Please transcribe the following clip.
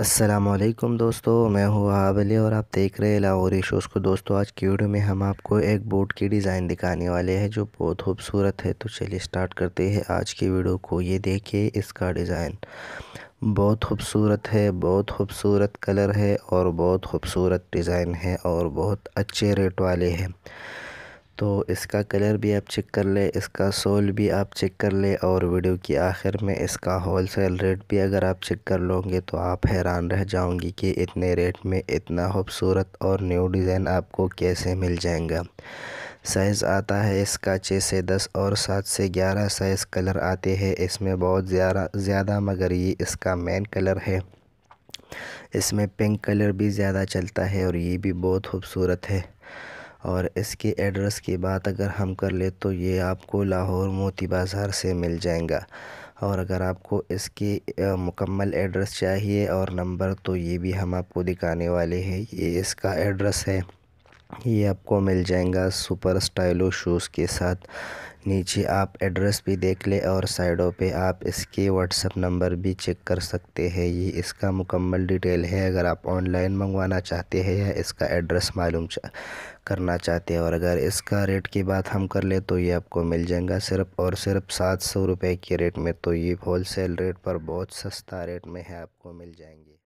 असलम दोस्तों मैं हूँ आबली और आप देख रहे हैं लाहौरी शोज़ को दोस्तों आज की वीडियो में हम आपको एक बोट की डिज़ाइन दिखाने वाले हैं जो बहुत खूबसूरत है तो चलिए स्टार्ट करते हैं आज की वीडियो को ये देखिए इसका डिज़ाइन बहुत खूबसूरत है बहुत खूबसूरत कलर है और बहुत खूबसूरत डिज़ाइन है और बहुत अच्छे रेट वाले हैं तो इसका कलर भी आप चेक कर लें इसका सोल भी आप चेक कर लें और वीडियो की आखिर में इसका होल सेल रेट भी अगर आप चेक कर लोगे तो आप हैरान रह जाओगे कि इतने रेट में इतना खूबसूरत और न्यू डिज़ाइन आपको कैसे मिल जाएगा साइज़ आता है इसका छः से दस और सात से ग्यारह साइज़ कलर आते हैं इसमें बहुत ज़्यादा ज़्यादा मगर ये इसका मेन कलर है इसमें पिंक कलर भी ज़्यादा चलता है और ये भी बहुत खूबसूरत है और इसके एड्रेस की बात अगर हम कर ले तो ये आपको लाहौर मोती बाज़ार से मिल जाएगा और अगर आपको इसके मुकम्मल एड्रेस चाहिए और नंबर तो ये भी हम आपको दिखाने वाले हैं ये इसका एड्रेस है ये आपको मिल जाएगा सुपर स्टाइलो शूज़ के साथ नीचे आप एड्रेस भी देख ले और साइडों पे आप इसके व्हाट्सअप नंबर भी चेक कर सकते हैं ये इसका मुकम्मल डिटेल है अगर आप ऑनलाइन मंगवाना चाहते हैं या इसका एड्रेस मालूम चा, करना चाहते हैं और अगर इसका रेट की बात हम कर ले तो ये आपको मिल जाएगा सिर्फ और सिर्फ सात सौ रुपये के रेट में तो ये होल सेल रेट पर बहुत सस्ता रेट में है आपको मिल जाएंगे